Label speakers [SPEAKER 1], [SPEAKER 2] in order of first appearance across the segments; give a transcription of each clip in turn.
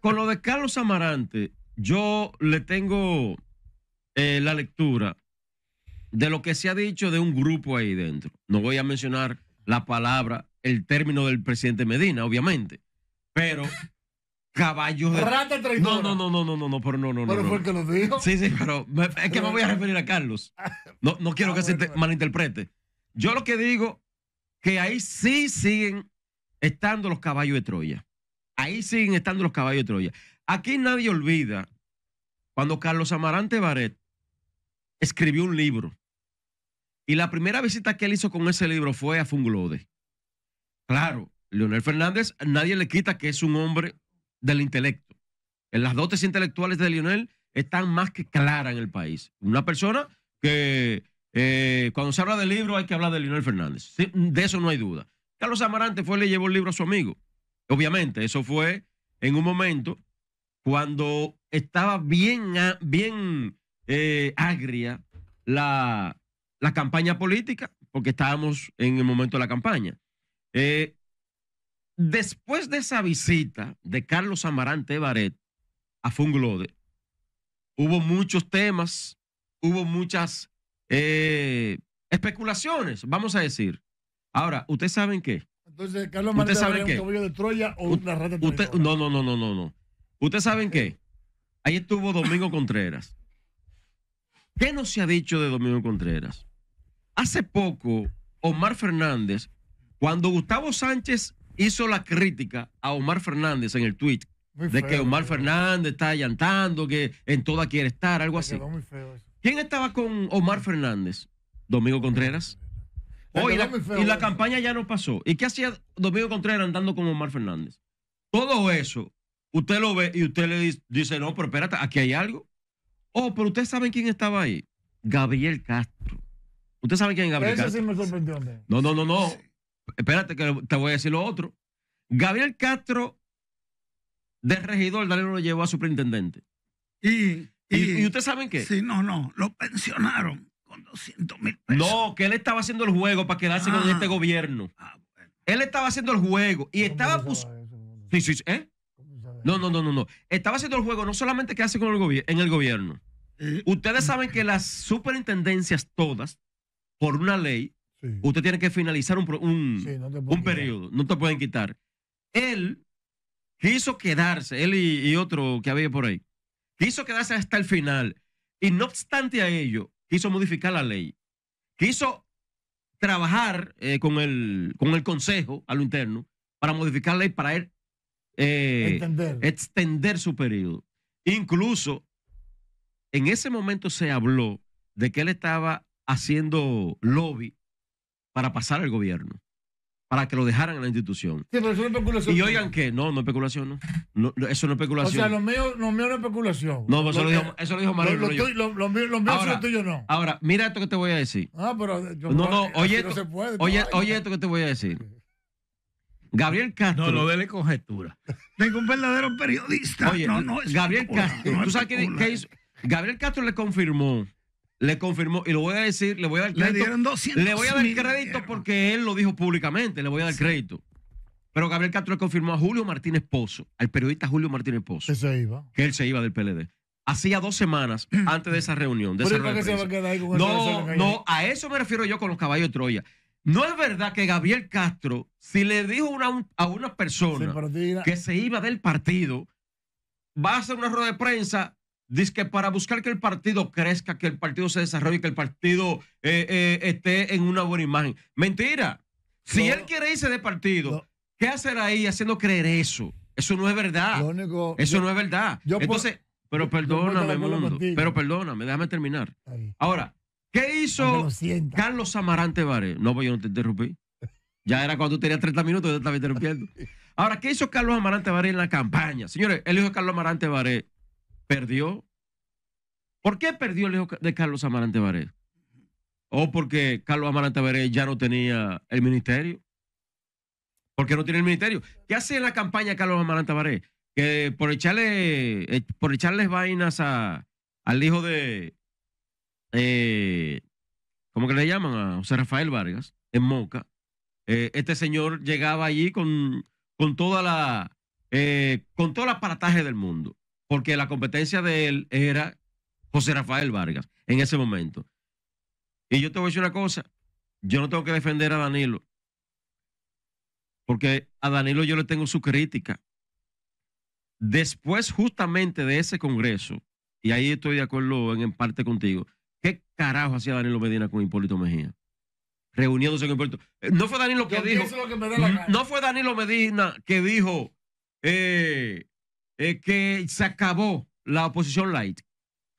[SPEAKER 1] con lo de Carlos Amarante, yo le tengo eh, la lectura de lo que se ha dicho de un grupo ahí dentro. No voy a mencionar la palabra, el término del presidente Medina, obviamente, pero caballos de... Rata No, no, no, no, no, no, no, pero no, no, Pero fue que lo dijo. Sí, sí, pero es que me voy a referir a Carlos. No, quiero ah, que se malinterprete. Yo lo que digo, que ahí sí siguen estando los caballos de Troya. Ahí siguen estando los caballos de Troya. Aquí nadie olvida cuando Carlos Amarante Baret escribió un libro. Y la primera visita que él hizo con ese libro fue a Funglode. Claro, Leonel Fernández, nadie le quita que es un hombre del intelecto. En las dotes intelectuales de Leonel están más que claras en el país. Una persona que eh, cuando se habla del libro hay que hablar de Leonel Fernández. De eso no hay duda. Carlos Amarante fue y le llevó el libro a su amigo. Obviamente, eso fue en un momento cuando estaba bien, ah, bien eh, agria la, la, campaña política, porque estábamos en el momento de la campaña. Eh, después de esa visita de Carlos Amarante Baret a Funglode, hubo muchos temas, hubo muchas eh, especulaciones, vamos a decir. Ahora, ¿ustedes saben qué?
[SPEAKER 2] Entonces, Carlos qué?
[SPEAKER 1] de Troya o una rata No, no, no, no, no, no. ¿Ustedes saben qué? Ahí estuvo Domingo Contreras. ¿Qué no se ha dicho de Domingo Contreras? Hace poco, Omar Fernández, cuando Gustavo Sánchez hizo la crítica a Omar Fernández en el tweet, de que Omar Fernández está allantando, que en toda quiere estar, algo así. ¿Quién estaba con Omar Fernández? Domingo Contreras y la eh. campaña ya no pasó. ¿Y qué hacía Domingo Contreras andando con Omar Fernández? Todo eso, usted lo ve y usted le dice, no, pero espérate, aquí hay algo. Oh, pero ustedes saben quién estaba ahí. Gabriel Castro. Usted sabe quién es Gabriel eso Castro. sí me sorprendió. ¿no? no, no, no, Espérate que te voy a decir lo otro. Gabriel Castro, de regidor, dale, lo llevó a superintendente. Y, y, y, ustedes saben qué. Sí, no, no, lo pensionaron. No, que él estaba haciendo el juego para quedarse con ah. este gobierno. Ah, él estaba haciendo el juego y estaba buscando. Sí, sí, ¿eh? No, no, no, no, no. Estaba haciendo el juego no solamente que hace con el gobierno, en el gobierno. Eh. Ustedes saben que las superintendencias todas, por una ley, usted tiene que finalizar un, un, periodo, no te pueden quitar. Él quiso quedarse, él y, y, otro que había por ahí, quiso quedarse hasta el final. Y no obstante a ello, quiso modificar la ley, quiso trabajar eh, con, el, con el Consejo a lo interno para modificar la ley para él eh, extender su periodo. Incluso en ese momento se habló de que él estaba haciendo lobby para pasar al gobierno para que lo dejaran en la institución. Sí, pero eso es especulación. Y oigan que, no, no es especulación, no. no, eso no es especulación. O sea, lo
[SPEAKER 2] mío, lo mío no es especulación. No, pero pues eso, lo dijo, eso lo dijo Manuel. Lo, ahora, no.
[SPEAKER 1] Ahora, mira esto que te voy a decir.
[SPEAKER 2] Ah, pero yo no, no, oye, esto, oye, oye esto
[SPEAKER 1] que te voy a decir. Gabriel Castro. No, no dele conjetura. Tengo un verdadero periodista. Oye, no, no, Gabriel Castro. ¿Tú sabes qué hizo? Gabriel Castro le confirmó le confirmó, y lo voy a decir, le voy a dar crédito. Le dieron 200 Le voy a dar crédito porque él lo dijo públicamente, le voy a dar crédito. Pero Gabriel Castro le confirmó a Julio Martínez Pozo, al periodista Julio Martínez Pozo, se iba. que él se iba del PLD. Hacía dos semanas antes de esa reunión. se a con no, no, a eso me refiero yo con los caballos de Troya. No es verdad que Gabriel Castro, si le dijo a una persona que se iba del partido, va a hacer una rueda de prensa Dice que para buscar que el partido crezca, que el partido se desarrolle, que el partido eh, eh, esté en una buena imagen. Mentira. Si él quiere irse de partido, ¿qué hacer ahí haciendo creer eso? Eso no es verdad. eso no es verdad. Entonces, pero perdóname, mundo. Pero perdóname, déjame terminar. Ahora, ¿qué hizo Carlos Amarante Vare? No, pues yo no te interrumpí. Ya era cuando tú tenías 30 minutos, yo estaba interrumpiendo. Ahora, ¿qué hizo Carlos Amarante Baré en la campaña? Señores, el hijo Carlos Amarante Baré perdió. ¿Por qué perdió el hijo de Carlos Amarante Varé? ¿O porque Carlos Amarante Varé ya no tenía el ministerio? Porque no tiene el ministerio. ¿Qué hace en la campaña Carlos Amarante Varé? Que por echarle, eh, por echarles vainas a, al hijo de, eh, ¿cómo que le llaman? A José Rafael Vargas, en Moca. Eh, este señor llegaba allí con, con toda la, con todo el aparataje del mundo porque la competencia de él era José Rafael Vargas en ese momento. Y yo te voy a decir una cosa, yo no tengo que defender a Danilo, porque a Danilo yo le tengo su crítica. Después justamente de ese Congreso, y ahí estoy de acuerdo en, parte contigo, ¿qué carajo hacía Danilo Medina con Hipólito Mejía? Reuniéndose con Hipólito. Eh, no fue Danilo que dijo. no fue Danilo Medina que dijo, eh, es que se acabó la oposición light.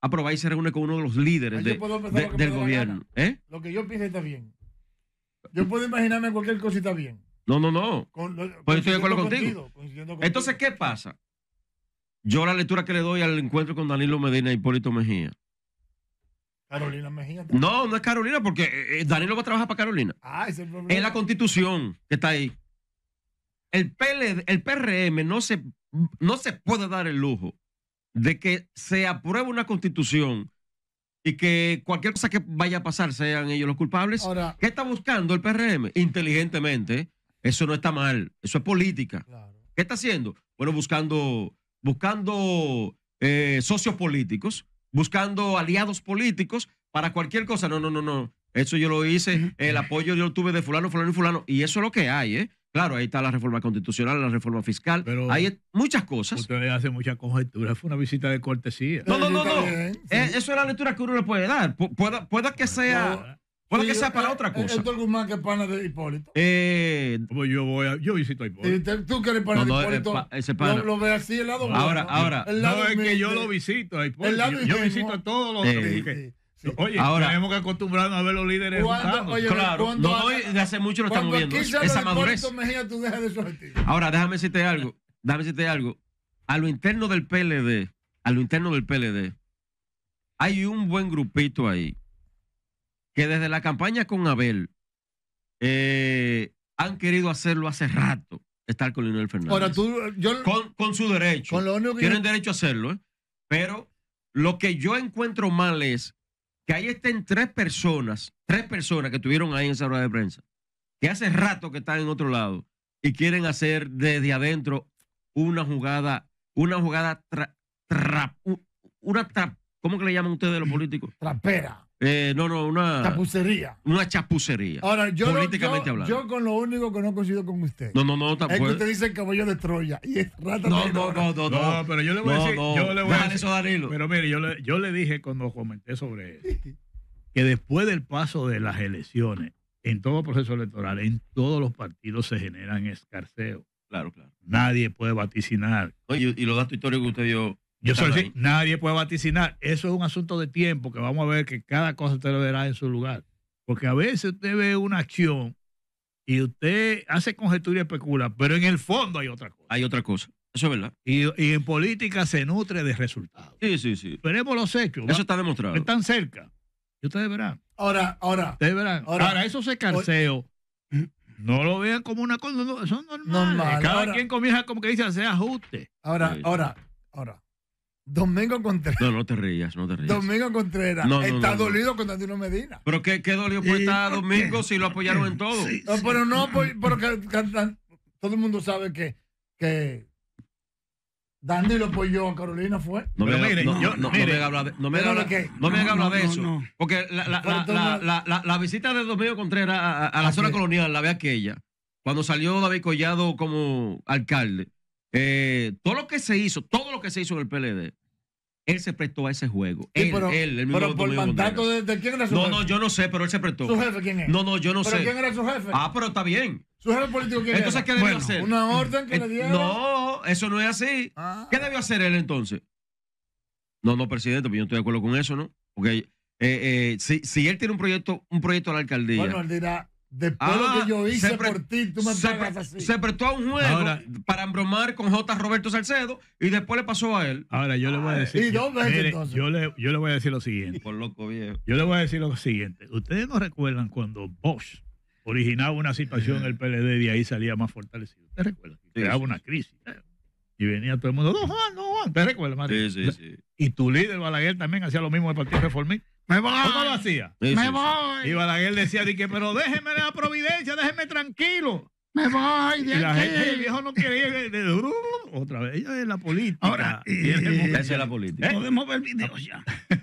[SPEAKER 1] Aprobar ah, y se reúne con uno de los líderes del gobierno. ¿eh?
[SPEAKER 2] Lo que yo pienso está bien. Yo puedo imaginarme cualquier cosa está bien.
[SPEAKER 1] No, no, no.
[SPEAKER 2] pues estoy de acuerdo contigo.
[SPEAKER 1] Entonces, ¿qué pasa? Yo la lectura que le doy al encuentro con Danilo Medina y e Hipólito Mejía.
[SPEAKER 2] Carolina Mejía.
[SPEAKER 1] No, no es Carolina, porque eh, eh, Danilo va a trabajar para Carolina. Ah,
[SPEAKER 2] ese problema. Es la
[SPEAKER 1] constitución que está ahí el, el PRM no se, no se puede dar el lujo de que se apruebe una constitución y que cualquier cosa que vaya a pasar sean ellos los culpables. Ahora, ¿Qué está buscando el PRM? Inteligentemente, eso no está mal, eso es política. ¿Qué está haciendo? Bueno, buscando, buscando eh, socios políticos, buscando aliados políticos para cualquier cosa. No, no, no, no. Eso yo lo hice, el apoyo yo lo tuve de fulano, fulano y fulano. Y eso es lo que hay, ¿eh? Claro, ahí está la reforma constitucional, la reforma fiscal. Pero hay muchas cosas.
[SPEAKER 2] le hace muchas conjeturas. Fue una visita de
[SPEAKER 1] cortesía. No, no, no. no. Eh, eso es la lectura que uno le puede
[SPEAKER 2] dar. Pueda, que sea. Puede que sea para eh, otra eh, cosa. Héctor más que es pana de Hipólito. Eh, yo voy yo visito a Hipólito. tú que eres pana de Hipólito. Lo, ve así el lado Ahora, ahora. El lado no, es que yo lo visito a Hipólito. Yo, visito a todos los eh,
[SPEAKER 1] Oye, Ahora, tenemos que acostumbrarnos a ver los líderes Claro, hoy de hace mucho lo estamos viendo. Esa madurez. Ahora, déjame decirte algo. Déjame decirte algo. A lo interno del PLD, a lo interno del PLD, hay un buen grupito ahí que desde la campaña con Abel eh, han querido hacerlo hace rato, estar con Leonel Fernández. con, su derecho. Tienen derecho a hacerlo, ¿eh? pero lo que yo encuentro mal es que ahí estén tres personas, tres personas que estuvieron ahí en esa rueda de prensa, que hace rato que están en otro lado y quieren hacer desde adentro una jugada, una jugada, una ¿cómo que le llaman ustedes los políticos? Trapera. Eh, no, no, una. Chapucería. Una chapucería. Ahora, yo. Políticamente hablando. Yo con
[SPEAKER 2] lo único que no coincido con usted. No,
[SPEAKER 1] no, no, Es que usted
[SPEAKER 2] dice el caballo de Troya. Y es rata
[SPEAKER 1] no, no, no, no,
[SPEAKER 2] no. pero yo le voy a decir. yo le voy a decir. Danilo. Pero mire, yo le, yo le dije cuando comenté sobre eso que después del paso de las elecciones, en todo proceso electoral, en todos los partidos se generan escarceos. Claro, claro. Nadie puede vaticinar. Oye, y los
[SPEAKER 1] datos históricos que usted dio yo soy
[SPEAKER 2] nadie puede vaticinar. Eso es un asunto de tiempo que vamos a ver que cada cosa usted lo verá en su lugar. Porque a veces usted ve una acción y usted hace conjetura y especula, pero en el fondo hay otra
[SPEAKER 1] cosa. Hay otra cosa.
[SPEAKER 2] Eso es verdad. Y, en política se nutre de resultados. Sí, sí, sí. Veremos los hechos. Eso está demostrado. Están cerca. Y ustedes verán. Ahora, ahora. Ustedes verán. Ahora, eso se carceo. no lo vean como una cosa. son normales. Normal. Cada quien comienza como que dice, se ajuste. Ahora, ahora, ahora. Domingo
[SPEAKER 1] Contreras. No, no te rías, no te rías.
[SPEAKER 2] Domingo Contreras está dolido con Danilo Medina.
[SPEAKER 1] ¿Pero qué, qué dolido pues está Domingo si lo apoyaron en todo? Pero no,
[SPEAKER 2] porque todo el mundo sabe que, que lo apoyó a Carolina, fue. No me haga hablar de, no me hablar de eso.
[SPEAKER 1] Porque la, visita de Domingo Contreras a, a la zona colonial, la ve aquella, cuando salió David Collado como alcalde eh, todo lo que se hizo, todo lo que se hizo en el PLD, él se prestó a ese juego. él, pero, él, él pero por mandato de, quién era su no, jefe. No, no, yo no sé, pero él se prestó. ¿Su jefe quién es? No, no, yo no sé. ¿Pero quién era su jefe? Ah, pero está bien. ¿Su jefe político quién entonces, era? ¿qué debió hacer? Una orden
[SPEAKER 2] que eh, le dieron. No,
[SPEAKER 1] eso no es así. Ah. ¿Qué debió hacer él entonces? No, no, presidente, pero pues yo no estoy de acuerdo con eso, ¿no? Porque eh, eh, si, si, él tiene un proyecto, un proyecto a la alcaldía. Bueno, él dirá, Después lo que ah, yo hice por ti, tú me se, así. a un juego para embromar con J. Roberto Salcedo y después le pasó a él. Ahora yo le voy a decir. entonces? Yo
[SPEAKER 2] le, voy a decir lo siguiente. Por loco viejo. Yo le voy a decir lo siguiente. Ustedes no recuerdan cuando Bosch originaba una situación en el PLD y de ahí salía más fortalecido. ¿Ustedes recuerdan? Creaba una crisis. ¿eh? Y venía todo el mundo, no Juan, no Juan. ¿Te recuerdas, Sí, sí, sí. Y tu líder Balaguer también hacía lo mismo El Partido Reformista. Me voy. ¿Cómo pues lo hacía? me voy. Y Balaguer decía, que, pero déjeme la providencia, déjeme tranquilo. Me voy. De y la gente, el viejo no quería. De, otra vez, ella es la política. Ahora, y, eh, esa es la política. Eh, podemos ver videos ya.